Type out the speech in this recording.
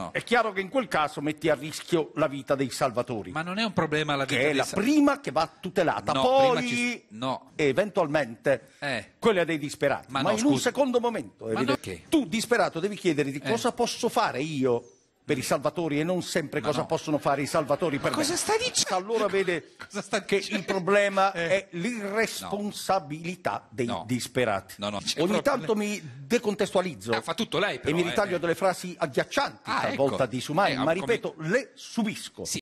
no. È chiaro che in quel caso metti a rischio la vita dei salvatori. Ma non è un problema la vita dei salvatori. È la prima che va tutelata, no, poi ci... no. eventualmente eh. quella dei disperati. Ma, ma in scusi. un secondo momento, tu disperato devi chiederti eh. cosa posso fare io per i salvatori e non sempre Ma cosa no. possono fare i salvatori Ma cosa me. Stai dicendo? Allora vede cosa che dicendo? il problema eh. è l'irresponsabilità no. dei no. disperati. Ogni tanto mi decontestualizzo ah, fa tutto lei, però, e mi eh. ritaglio eh. delle frasi agghiaccianti, ah, talvolta ecco. disumane, eh, ma ripeto, come... le subisco. Sì.